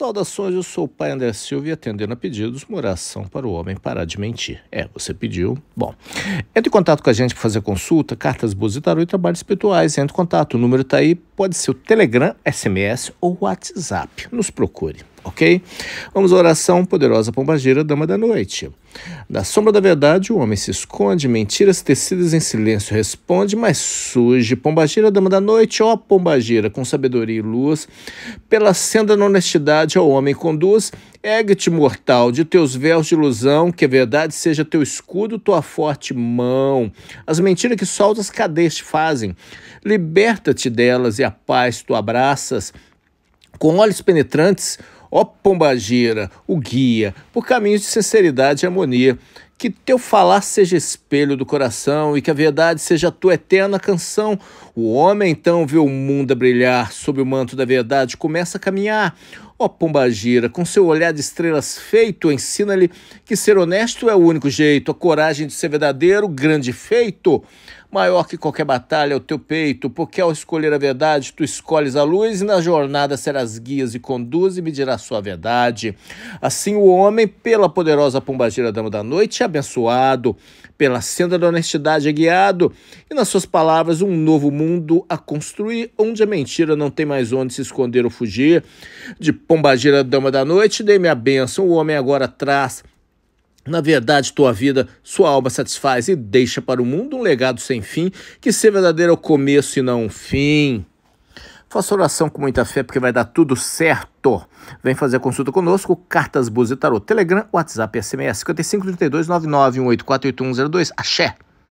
Saudações, eu sou o pai André Silva e atendendo a pedidos, uma oração para o homem parar de mentir. É, você pediu. Bom, entre em contato com a gente para fazer consulta, cartas, boas e tarô e trabalhos espirituais. Entre em contato, o número está aí, pode ser o Telegram, SMS ou WhatsApp. Nos procure, ok? Vamos à oração, poderosa pombageira, dama da noite. Da sombra da verdade, o homem se esconde, mentiras tecidas em silêncio responde, mas surge. Pombagira, dama da noite, ó Pombagira, com sabedoria e luz, pela senda na honestidade ao homem conduz Ergue-te, mortal, de teus véus de ilusão, que a verdade seja teu escudo, tua forte mão. As mentiras que soltas cadeias te fazem. Liberta-te delas e a paz tu abraças. Com olhos penetrantes, ó pombagira, o guia, por caminhos de sinceridade e harmonia. Que teu falar seja espelho do coração e que a verdade seja a tua eterna canção. O homem então vê o mundo a brilhar sob o manto da verdade, começa a caminhar Ó oh, Pombagira, com seu olhar de estrelas feito, ensina-lhe que ser honesto é o único jeito, a coragem de ser verdadeiro, grande feito, maior que qualquer batalha é o teu peito, porque ao escolher a verdade, tu escolhes a luz e na jornada serás guias e conduz e me dirás sua verdade. Assim o homem, pela poderosa Pombagira Dama da Noite, é abençoado, pela senda da honestidade é guiado, e nas suas palavras um novo mundo a construir, onde a mentira não tem mais onde se esconder ou fugir, de Pombagira, dama da noite, dê-me a bênção. O homem agora traz. Na verdade, tua vida, sua alma satisfaz e deixa para o mundo um legado sem fim, que ser verdadeiro é o começo e não um fim. Faça oração com muita fé, porque vai dar tudo certo. Vem fazer consulta conosco, cartas, búzios e tarô. Telegram, WhatsApp, SMS, 5532 Axé!